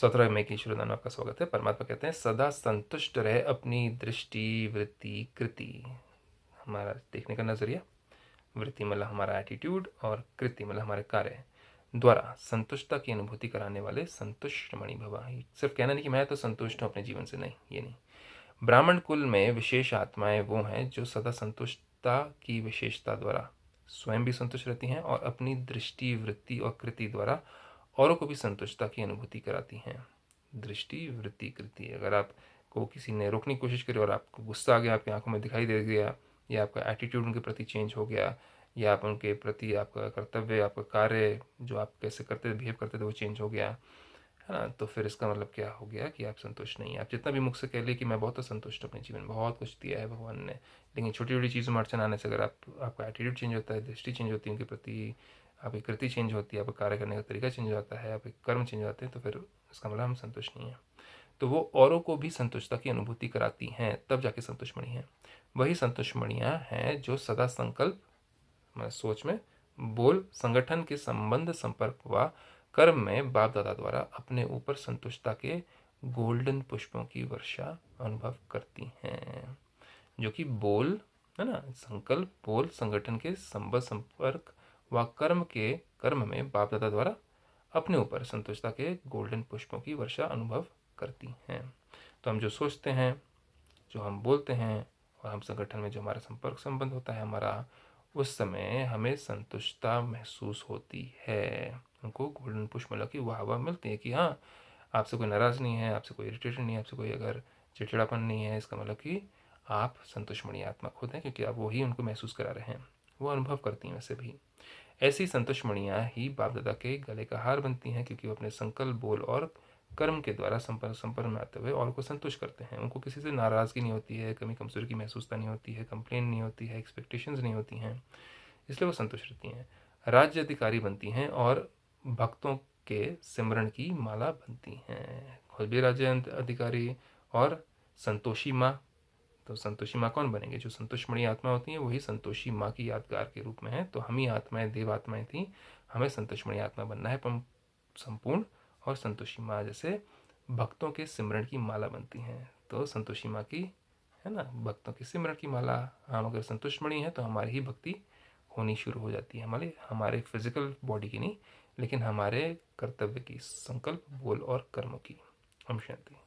सत्रह में की शुरू आपका स्वागत है परमात्मा कहते हैं सदा संतुष्ट रहे अपनी दृष्टि वृत्ति कृति हमारा देखने का नज़रिया वृत्ति मतलब हमारा एटीट्यूड और कृति मतलब हमारे कार्य द्वारा संतुष्टता की अनुभूति कराने वाले संतुष्ट मणि भवा सिर्फ कहना नहीं कि मैं तो संतुष्ट हूँ अपने जीवन से नहीं ये नहीं ब्राह्मण कुल में विशेष आत्माएं वो हैं जो सदा संतुष्टता की विशेषता द्वारा स्वयं भी संतुष्ट रहती हैं और अपनी दृष्टि वृत्ति और कृति द्वारा औरों को भी संतुष्टता की अनुभूति कराती हैं दृष्टि वृत्ति कृति अगर आप को किसी ने रोकने की कोशिश करी और आपको गुस्सा आ गया आपकी आंखों में दिखाई दे गया या आपका एटीट्यूड उनके प्रति चेंज हो गया या आप उनके प्रति आपका कर्तव्य आपका कार्य जो आप कैसे करते थे बिहेव करते थे वो चेंज हो गया है ना तो फिर इसका मतलब क्या हो गया कि आप संतुष्ट नहीं हैं आप जितना भी मुख से कह लिए कि मैं बहुत संतुष्ट हूँ अपने जीवन में बहुत कुछ दिया है भगवान ने लेकिन छोटी छोटी चीज़ों में अड़चन आने से अगर आप आपका एटीट्यूड चेंज होता है दृष्टि चेंज होती है उनके प्रति आपकी कृति चेंज होती है आपका कार्य करने का तरीका चेंज हो जाता है आपके कर्म चेंज हो जाते हैं तो फिर उसका मतलब हम संतुष्ट नहीं हैं तो वो औरों को भी संतुष्टता की अनुभूति कराती हैं तब जाके संतुष्टमणि हैं वही संतुष्टमणियाँ हैं जो सदा संकल्प मैं मतलब सोच में बोल संगठन के संबंध संपर्क व कर्म में बाप दादा द्वारा अपने ऊपर संतुष्टता के गोल्डन पुष्पों की वर्षा अनुभव करती हैं जो कि बोल है ना संकल्प बोल संगठन के संबंध संपर्क व कर्म के कर्म में बापदादा द्वारा अपने ऊपर संतुष्टता के गोल्डन पुष्पों की वर्षा अनुभव करती हैं तो हम जो सोचते हैं जो हम बोलते हैं और हम संगठन में जो हमारा संपर्क संबंध होता है हमारा उस समय हमें संतुष्टता महसूस होती है उनको गोल्डन पुष्प मतलब कि वाह वाह मिलती है कि हाँ आपसे कोई नाराज़ नहीं है आपसे कोई इरिटेटेड नहीं है आपसे कोई अगर चिड़चिड़ापन नहीं है इसका मतलब कि आप संतुष्टमणी आत्मा खुद हैं क्योंकि आप वही उनको महसूस करा रहे हैं वो अनुभव करती हैं वैसे भी ऐसी संतोषमणियाँ ही बाप दादा के गले का हार बनती हैं क्योंकि वो अपने संकल्प बोल और कर्म के द्वारा संपर्क संपर्क में आते हुए और को संतुष्ट करते हैं उनको किसी से नाराज़गी नहीं होती है कमी कमजोरी की महसूसता नहीं होती है कंप्लेन नहीं होती है एक्सपेक्टेशंस नहीं होती हैं इसलिए वो संतुष्ट रहती हैं राज्य अधिकारी बनती हैं और भक्तों के सिमरण की माला बनती हैं खुद भी राज्य अधिकारी और संतोषी माँ तो संतोषी माँ कौन बनेंगे जो संतोषमणि आत्मा होती है वही संतोषी माँ की यादगार के रूप में है तो हम ही आत्माएं देव आत्माएं थी हमें संतोषमणि आत्मा बनना है संपूर्ण और संतोषी माँ जैसे भक्तों के सिमरण की माला बनती हैं तो संतोषी माँ की है ना भक्तों की सिमरण की माला हम अगर संतोषमणि है तो हमारी ही भक्ति होनी शुरू हो जाती है हमारे हमारे फिजिकल बॉडी की नहीं लेकिन हमारे कर्तव्य की संकल्प बोल और कर्म की हम शांति